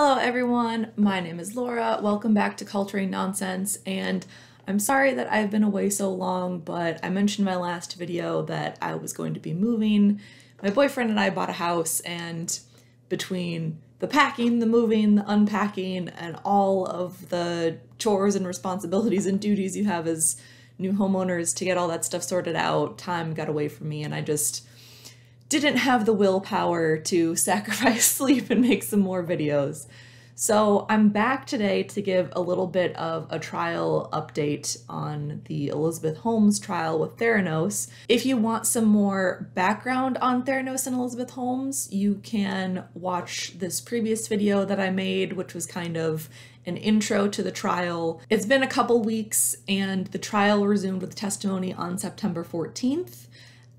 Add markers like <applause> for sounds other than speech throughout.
Hello everyone, my name is Laura. Welcome back to Culturing Nonsense and I'm sorry that I've been away so long, but I mentioned my last video that I was going to be moving. My boyfriend and I bought a house and between the packing, the moving, the unpacking, and all of the chores and responsibilities and duties you have as new homeowners to get all that stuff sorted out, time got away from me and I just didn't have the willpower to <laughs> sacrifice sleep and make some more videos. So I'm back today to give a little bit of a trial update on the Elizabeth Holmes trial with Theranos. If you want some more background on Theranos and Elizabeth Holmes, you can watch this previous video that I made, which was kind of an intro to the trial. It's been a couple weeks and the trial resumed with testimony on September 14th.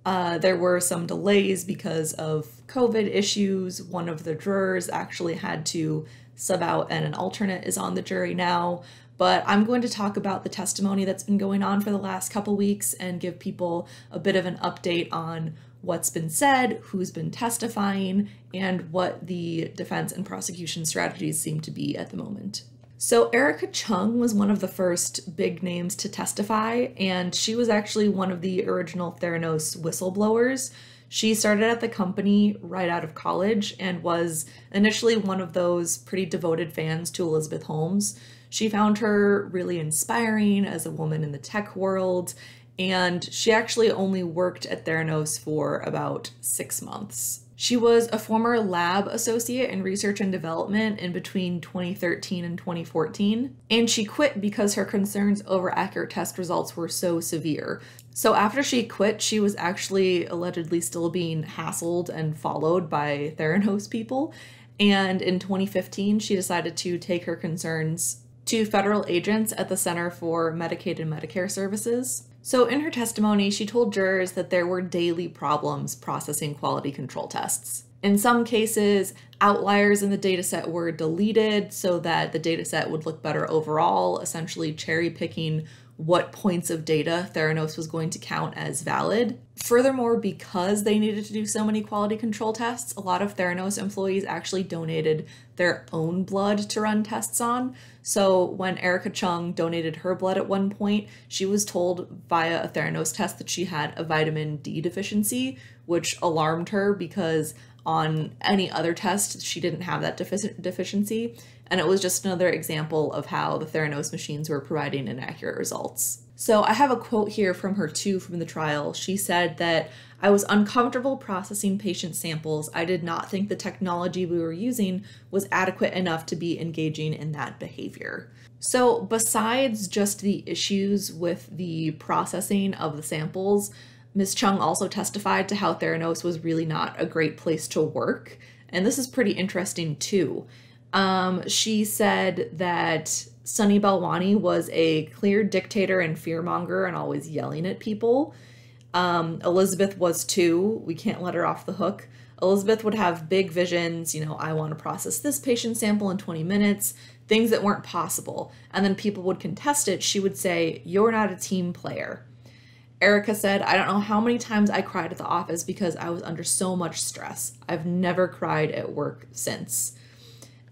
Uh, there were some delays because of COVID issues. One of the jurors actually had to sub out, and an alternate is on the jury now. But I'm going to talk about the testimony that's been going on for the last couple weeks and give people a bit of an update on what's been said, who's been testifying, and what the defense and prosecution strategies seem to be at the moment. So, Erica Chung was one of the first big names to testify, and she was actually one of the original Theranos whistleblowers. She started at the company right out of college and was initially one of those pretty devoted fans to Elizabeth Holmes. She found her really inspiring as a woman in the tech world, and she actually only worked at Theranos for about six months. She was a former lab associate in research and development in between 2013 and 2014, and she quit because her concerns over accurate test results were so severe. So after she quit, she was actually allegedly still being hassled and followed by Theranos people. And in 2015, she decided to take her concerns to federal agents at the Center for Medicaid and Medicare Services. So, in her testimony, she told jurors that there were daily problems processing quality control tests. In some cases, outliers in the dataset were deleted so that the dataset would look better overall, essentially cherry picking what points of data Theranos was going to count as valid. Furthermore, because they needed to do so many quality control tests, a lot of Theranos employees actually donated their own blood to run tests on. So when Erica Chung donated her blood at one point, she was told via a Theranos test that she had a vitamin D deficiency, which alarmed her because on any other test, she didn't have that defic deficiency. And it was just another example of how the Theranos machines were providing inaccurate results. So I have a quote here from her too from the trial. She said that I was uncomfortable processing patient samples. I did not think the technology we were using was adequate enough to be engaging in that behavior. So besides just the issues with the processing of the samples, Ms. Chung also testified to how Theranos was really not a great place to work. And this is pretty interesting too. Um, she said that Sunny Balwani was a clear dictator and fearmonger and always yelling at people. Um, Elizabeth was too. We can't let her off the hook. Elizabeth would have big visions, you know, I want to process this patient sample in 20 minutes, things that weren't possible. And then people would contest it. She would say, You're not a team player. Erica said, I don't know how many times I cried at the office because I was under so much stress. I've never cried at work since.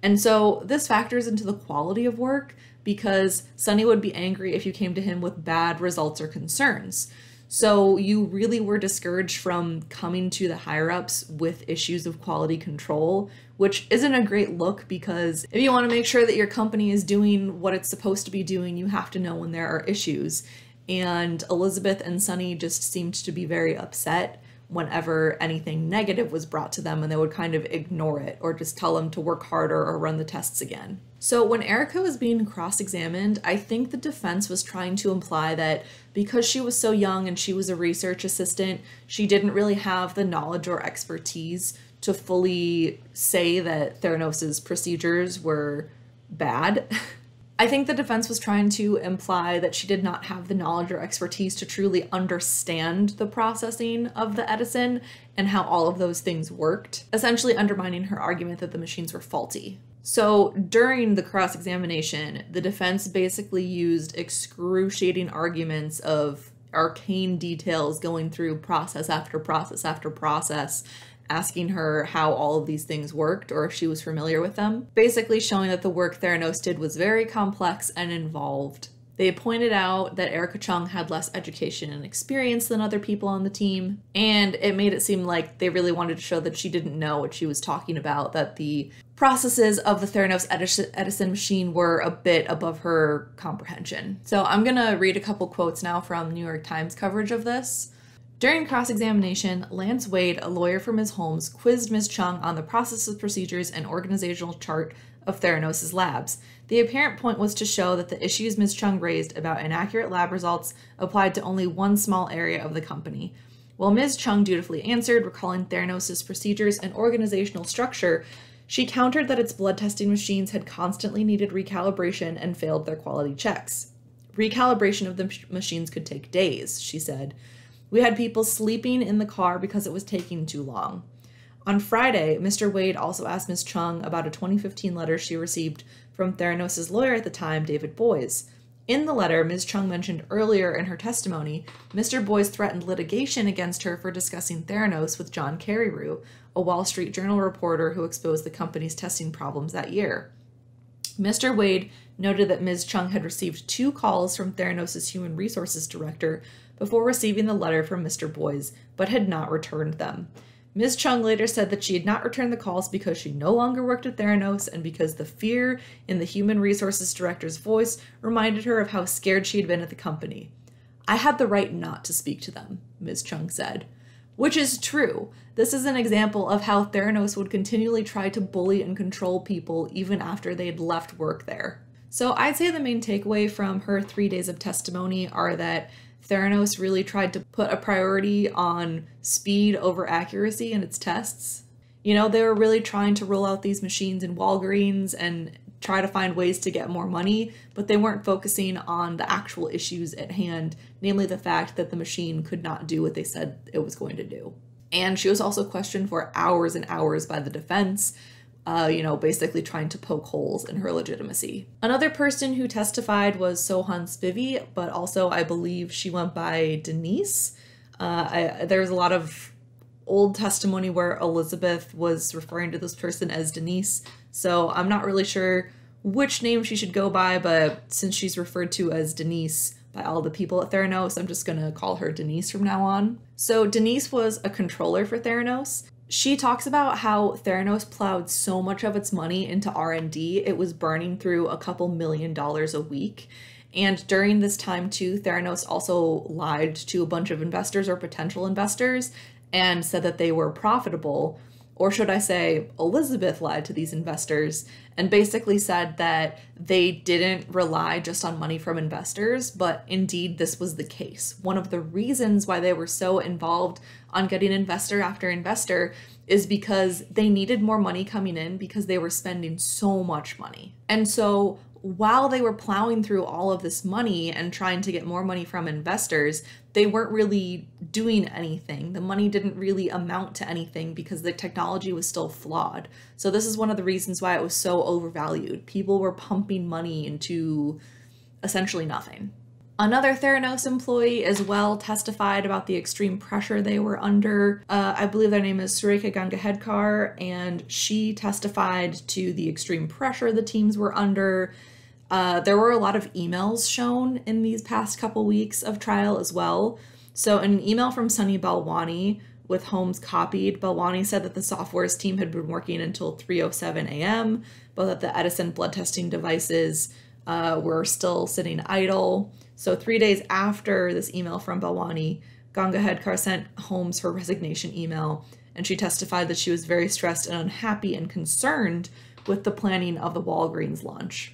And so this factors into the quality of work because Sunny would be angry if you came to him with bad results or concerns. So you really were discouraged from coming to the higher ups with issues of quality control, which isn't a great look because if you want to make sure that your company is doing what it's supposed to be doing, you have to know when there are issues. And Elizabeth and Sunny just seemed to be very upset whenever anything negative was brought to them and they would kind of ignore it or just tell them to work harder or run the tests again. So when Erica was being cross-examined, I think the defense was trying to imply that because she was so young and she was a research assistant, she didn't really have the knowledge or expertise to fully say that Theranos' procedures were bad. <laughs> I think the defense was trying to imply that she did not have the knowledge or expertise to truly understand the processing of the Edison and how all of those things worked, essentially undermining her argument that the machines were faulty. So during the cross examination, the defense basically used excruciating arguments of arcane details going through process after process after process asking her how all of these things worked or if she was familiar with them, basically showing that the work Theranos did was very complex and involved. They pointed out that Erica Chung had less education and experience than other people on the team, and it made it seem like they really wanted to show that she didn't know what she was talking about, that the processes of the Theranos Edison machine were a bit above her comprehension. So I'm gonna read a couple quotes now from New York Times coverage of this. During cross examination, Lance Wade, a lawyer for Ms. Holmes, quizzed Ms. Chung on the processes, procedures, and organizational chart of Theranos' labs. The apparent point was to show that the issues Ms. Chung raised about inaccurate lab results applied to only one small area of the company. While Ms. Chung dutifully answered, recalling Theranos' procedures and organizational structure, she countered that its blood testing machines had constantly needed recalibration and failed their quality checks. Recalibration of the machines could take days, she said. We had people sleeping in the car because it was taking too long. On Friday, Mr. Wade also asked Ms. Chung about a 2015 letter she received from Theranos' lawyer at the time, David Boyes. In the letter Ms. Chung mentioned earlier in her testimony, Mr. Boyes threatened litigation against her for discussing Theranos with John Carreyrou, a Wall Street Journal reporter who exposed the company's testing problems that year. Mr. Wade noted that Ms. Chung had received two calls from Theranos' human resources director before receiving the letter from Mr. Boys, but had not returned them. Ms. Chung later said that she had not returned the calls because she no longer worked at Theranos and because the fear in the human resources director's voice reminded her of how scared she had been at the company. I had the right not to speak to them, Ms. Chung said which is true. This is an example of how Theranos would continually try to bully and control people even after they had left work there. So I'd say the main takeaway from her three days of testimony are that Theranos really tried to put a priority on speed over accuracy in its tests. You know, they were really trying to roll out these machines in Walgreens and try to find ways to get more money, but they weren't focusing on the actual issues at hand, namely the fact that the machine could not do what they said it was going to do. And she was also questioned for hours and hours by the defense, uh, you know, basically trying to poke holes in her legitimacy. Another person who testified was Sohan Spivey, but also I believe she went by Denise. Uh, I, there's a lot of old testimony where Elizabeth was referring to this person as Denise. So I'm not really sure which name she should go by, but since she's referred to as Denise by all the people at Theranos, I'm just gonna call her Denise from now on. So Denise was a controller for Theranos. She talks about how Theranos plowed so much of its money into R&D, it was burning through a couple million dollars a week. And during this time, too, Theranos also lied to a bunch of investors or potential investors, and said that they were profitable. Or should I say, Elizabeth lied to these investors and basically said that they didn't rely just on money from investors, but indeed this was the case. One of the reasons why they were so involved on getting investor after investor is because they needed more money coming in because they were spending so much money. And so while they were plowing through all of this money and trying to get more money from investors, they weren't really doing anything. The money didn't really amount to anything because the technology was still flawed. So, this is one of the reasons why it was so overvalued. People were pumping money into essentially nothing. Another Theranos employee as well testified about the extreme pressure they were under. Uh, I believe their name is Sureka Gangahedkar, and she testified to the extreme pressure the teams were under, uh, there were a lot of emails shown in these past couple weeks of trial as well. So, in an email from Sunny Balwani with Holmes copied, Balwani said that the software's team had been working until 3:07 a.m., but that the Edison blood testing devices uh, were still sitting idle. So, three days after this email from Balwani, Ganga Hedkar sent Holmes her resignation email, and she testified that she was very stressed and unhappy and concerned with the planning of the Walgreens launch.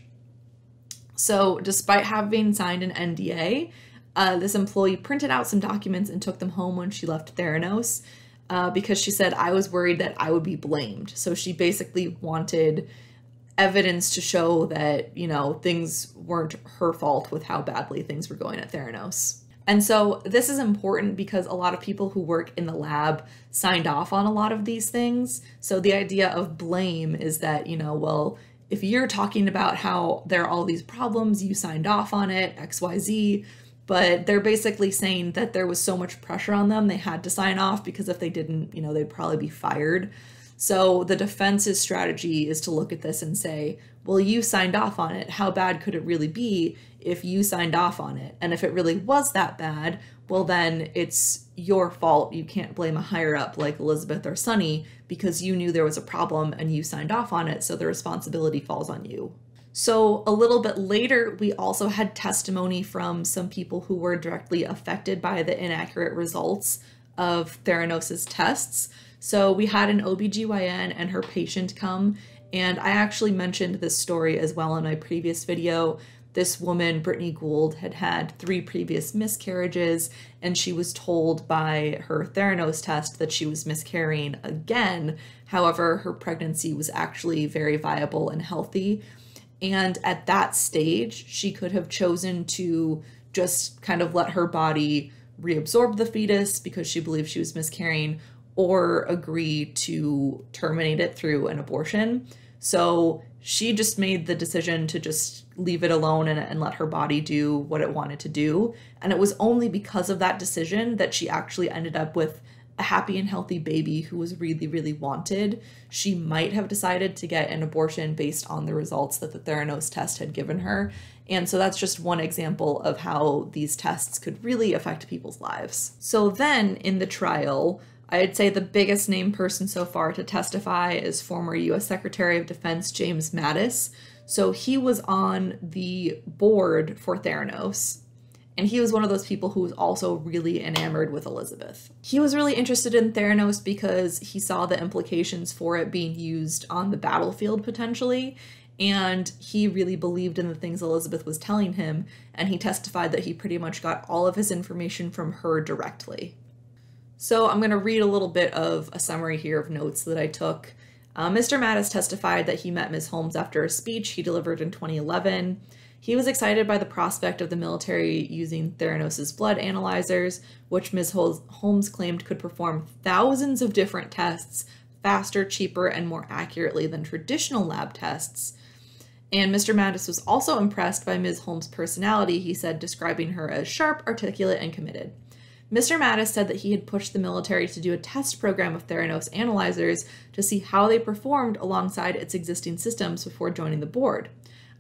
So, despite having signed an NDA, uh, this employee printed out some documents and took them home when she left Theranos uh, because she said, I was worried that I would be blamed. So, she basically wanted evidence to show that, you know, things weren't her fault with how badly things were going at Theranos. And so this is important because a lot of people who work in the lab signed off on a lot of these things. So the idea of blame is that, you know, well, if you're talking about how there are all these problems, you signed off on it, XYZ, but they're basically saying that there was so much pressure on them, they had to sign off because if they didn't, you know, they'd probably be fired. So the defense's strategy is to look at this and say, well, you signed off on it. How bad could it really be if you signed off on it? And if it really was that bad, well, then it's your fault. You can't blame a higher up like Elizabeth or Sunny because you knew there was a problem and you signed off on it, so the responsibility falls on you. So, a little bit later, we also had testimony from some people who were directly affected by the inaccurate results of Theranos' tests. So, we had an OBGYN and her patient come and I actually mentioned this story as well in my previous video. This woman, Brittany Gould, had had three previous miscarriages, and she was told by her Theranos test that she was miscarrying again. However, her pregnancy was actually very viable and healthy. And at that stage, she could have chosen to just kind of let her body reabsorb the fetus because she believed she was miscarrying or agree to terminate it through an abortion. So she just made the decision to just leave it alone and, and, let her body do what it wanted to do. And it was only because of that decision that she actually ended up with a happy and healthy baby who was really, really wanted. She might have decided to get an abortion based on the results that the Theranos test had given her. And so that's just one example of how these tests could really affect people's lives. So then in the trial, I'd say the biggest named person so far to testify is former U.S. Secretary of Defense James Mattis. So he was on the board for Theranos. And he was one of those people who was also really enamored with Elizabeth. He was really interested in Theranos because he saw the implications for it being used on the battlefield potentially, and he really believed in the things Elizabeth was telling him, and he testified that he pretty much got all of his information from her directly. So I'm going to read a little bit of a summary here of notes that I took. Uh, Mr. Mattis testified that he met Ms. Holmes after a speech he delivered in 2011. He was excited by the prospect of the military using Theranos' blood analyzers, which Ms. Holmes claimed could perform thousands of different tests faster, cheaper, and more accurately than traditional lab tests. And Mr. Mattis was also impressed by Ms. Holmes' personality, he said, describing her as sharp, articulate, and committed. Mr. Mattis said that he had pushed the military to do a test program of Theranos analyzers to see how they performed alongside its existing systems before joining the board.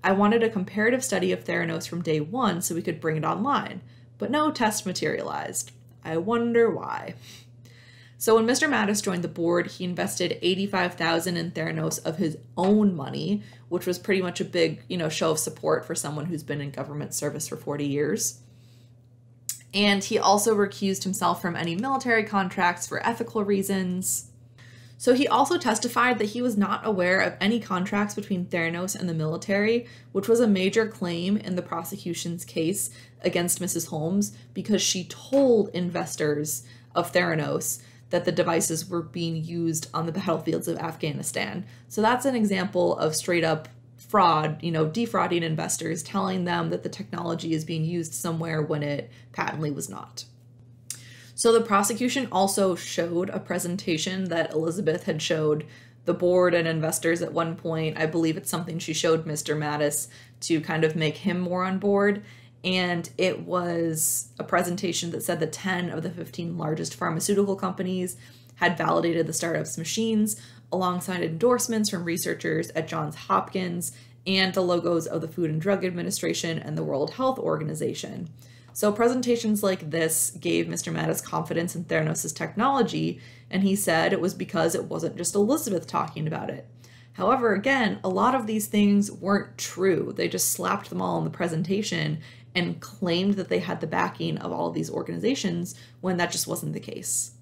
I wanted a comparative study of Theranos from day one so we could bring it online, but no test materialized. I wonder why. So when Mr. Mattis joined the board, he invested 85,000 in Theranos of his own money, which was pretty much a big, you know, show of support for someone who's been in government service for 40 years and he also recused himself from any military contracts for ethical reasons. So he also testified that he was not aware of any contracts between Theranos and the military, which was a major claim in the prosecution's case against Mrs. Holmes because she told investors of Theranos that the devices were being used on the battlefields of Afghanistan. So that's an example of straight up fraud, you know, defrauding investors, telling them that the technology is being used somewhere when it patently was not. So the prosecution also showed a presentation that Elizabeth had showed the board and investors at one point. I believe it's something she showed Mr. Mattis to kind of make him more on board. And it was a presentation that said the 10 of the 15 largest pharmaceutical companies had validated the startup's machines, alongside endorsements from researchers at Johns Hopkins and the logos of the Food and Drug Administration and the World Health Organization. So presentations like this gave Mr. Mattis confidence in Theranos' technology, and he said it was because it wasn't just Elizabeth talking about it. However, again, a lot of these things weren't true. They just slapped them all in the presentation and claimed that they had the backing of all of these organizations when that just wasn't the case.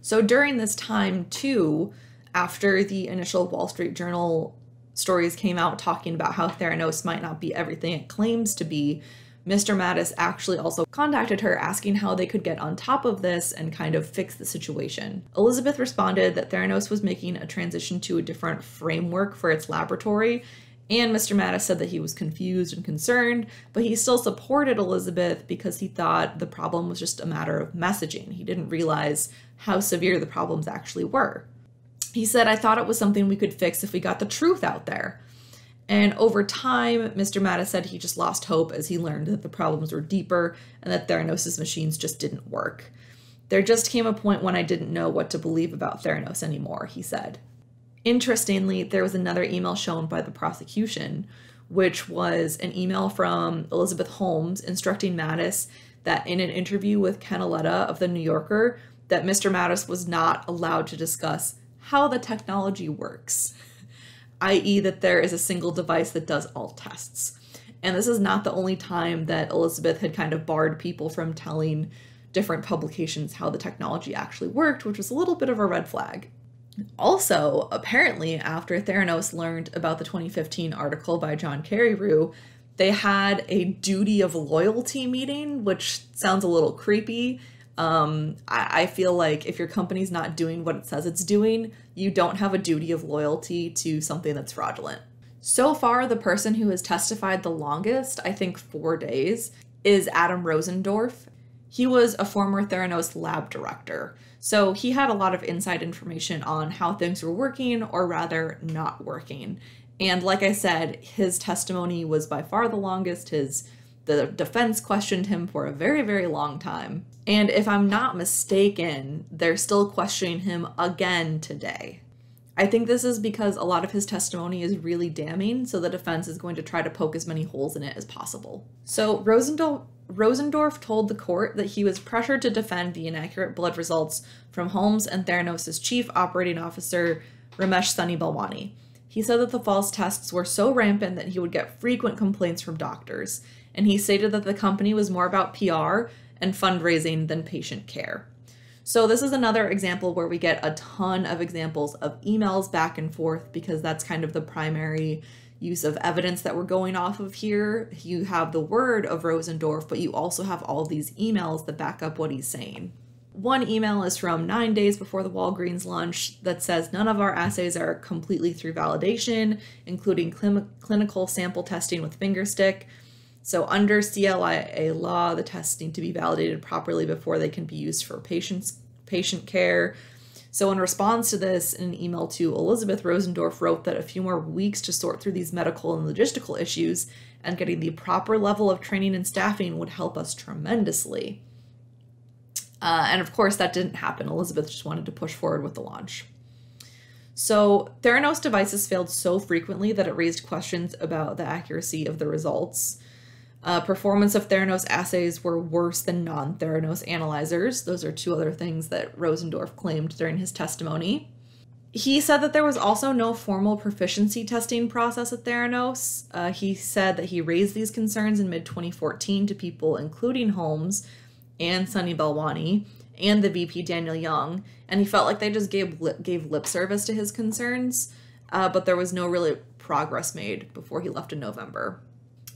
So during this time, too, after the initial Wall Street Journal stories came out talking about how Theranos might not be everything it claims to be, Mr. Mattis actually also contacted her asking how they could get on top of this and kind of fix the situation. Elizabeth responded that Theranos was making a transition to a different framework for its laboratory, and Mr. Mattis said that he was confused and concerned, but he still supported Elizabeth because he thought the problem was just a matter of messaging. He didn't realize how severe the problems actually were. He said, I thought it was something we could fix if we got the truth out there. And over time, Mr. Mattis said he just lost hope as he learned that the problems were deeper and that Theranos' machines just didn't work. There just came a point when I didn't know what to believe about Theranos anymore, he said. Interestingly, there was another email shown by the prosecution, which was an email from Elizabeth Holmes instructing Mattis that in an interview with Ken of The New Yorker, that Mr. Mattis was not allowed to discuss how the technology works, i.e., that there is a single device that does all tests. And this is not the only time that Elizabeth had kind of barred people from telling different publications how the technology actually worked, which was a little bit of a red flag. Also, apparently, after Theranos learned about the 2015 article by John Carreyrou, they had a duty of loyalty meeting, which sounds a little creepy um, I, I feel like if your company's not doing what it says it's doing, you don't have a duty of loyalty to something that's fraudulent. So far, the person who has testified the longest, I think four days, is Adam Rosendorf. He was a former Theranos lab director, so he had a lot of inside information on how things were working, or rather, not working. And like I said, his testimony was by far the longest, his the defense questioned him for a very, very long time. And if I'm not mistaken, they're still questioning him again today. I think this is because a lot of his testimony is really damning, so the defense is going to try to poke as many holes in it as possible. So Rosendorf, Rosendorf told the court that he was pressured to defend the inaccurate blood results from Holmes and Theranos' chief operating officer, Ramesh Sunny Balwani. He said that the false tests were so rampant that he would get frequent complaints from doctors and he stated that the company was more about PR and fundraising than patient care. So, this is another example where we get a ton of examples of emails back and forth because that's kind of the primary use of evidence that we're going off of here. You have the word of Rosendorf, but you also have all these emails that back up what he's saying. One email is from nine days before the Walgreens launch that says none of our assays are completely through validation, including clinical sample testing with fingerstick. So under CLIA law, the tests need to be validated properly before they can be used for patients patient care. So in response to this, in an email to Elizabeth Rosendorf wrote that a few more weeks to sort through these medical and logistical issues and getting the proper level of training and staffing would help us tremendously. Uh, and of course, that didn't happen. Elizabeth just wanted to push forward with the launch. So, Theranos devices failed so frequently that it raised questions about the accuracy of the results. Uh, performance of Theranos assays were worse than non Theranos analyzers. Those are two other things that Rosendorf claimed during his testimony. He said that there was also no formal proficiency testing process at Theranos. Uh, he said that he raised these concerns in mid 2014 to people including Holmes and Sunny Balwani, and the VP Daniel Young, and he felt like they just gave lip, gave lip service to his concerns, uh, but there was no really progress made before he left in November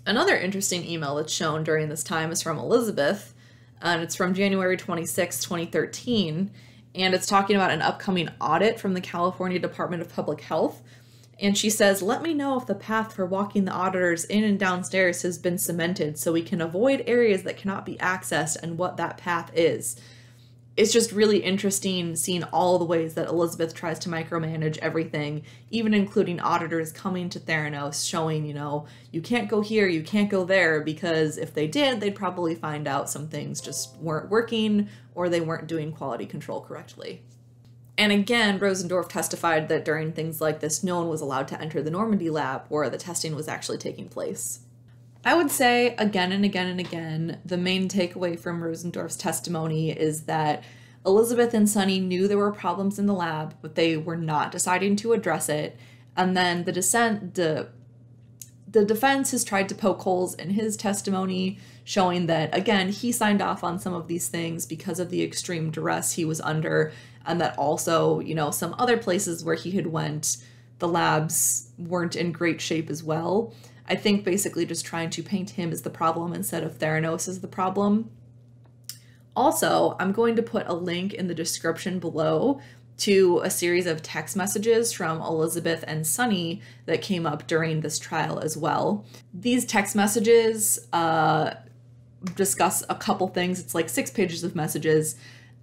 another interesting email that's shown during this time is from Elizabeth, and it's from January 26, 2013. And it's talking about an upcoming audit from the California Department of Public Health. And she says, Let me know if the path for walking the auditors in and downstairs has been cemented so we can avoid areas that cannot be accessed and what that path is it's just really interesting seeing all the ways that Elizabeth tries to micromanage everything, even including auditors coming to Theranos showing, you know, you can't go here, you can't go there, because if they did, they'd probably find out some things just weren't working or they weren't doing quality control correctly. And again, Rosendorf testified that during things like this, no one was allowed to enter the Normandy lab where the testing was actually taking place. I would say again and again and again, the main takeaway from Rosendorf's testimony is that Elizabeth and Sonny knew there were problems in the lab, but they were not deciding to address it. And then the dissent, the the defense has tried to poke holes in his testimony, showing that, again, he signed off on some of these things because of the extreme duress he was under, and that also, you know, some other places where he had went, the labs weren't in great shape as well. I think basically just trying to paint him as the problem instead of Theranos as the problem. Also, I'm going to put a link in the description below to a series of text messages from Elizabeth and Sunny that came up during this trial as well. These text messages uh, discuss a couple things. It's like six pages of messages,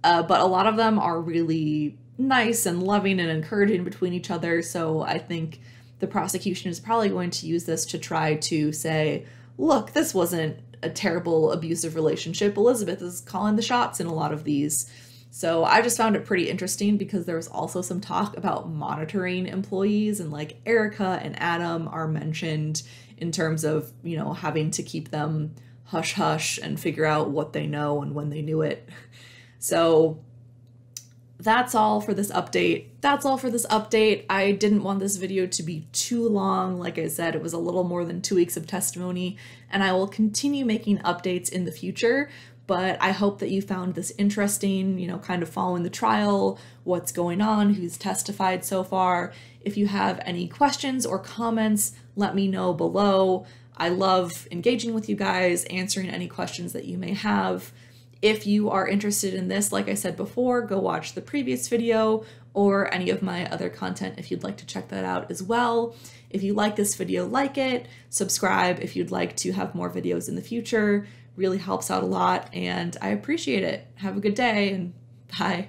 uh, but a lot of them are really nice and loving and encouraging between each other. So I think the prosecution is probably going to use this to try to say, look, this wasn't a terrible abusive relationship. Elizabeth is calling the shots in a lot of these. So I just found it pretty interesting because there was also some talk about monitoring employees and like Erica and Adam are mentioned in terms of, you know, having to keep them hush hush and figure out what they know and when they knew it. So that's all for this update. That's all for this update. I didn't want this video to be too long. Like I said, it was a little more than two weeks of testimony, and I will continue making updates in the future, but I hope that you found this interesting, you know, kind of following the trial, what's going on, who's testified so far. If you have any questions or comments, let me know below. I love engaging with you guys, answering any questions that you may have. If you are interested in this, like I said before, go watch the previous video or any of my other content if you'd like to check that out as well. If you like this video, like it, subscribe if you'd like to have more videos in the future. Really helps out a lot and I appreciate it. Have a good day and bye.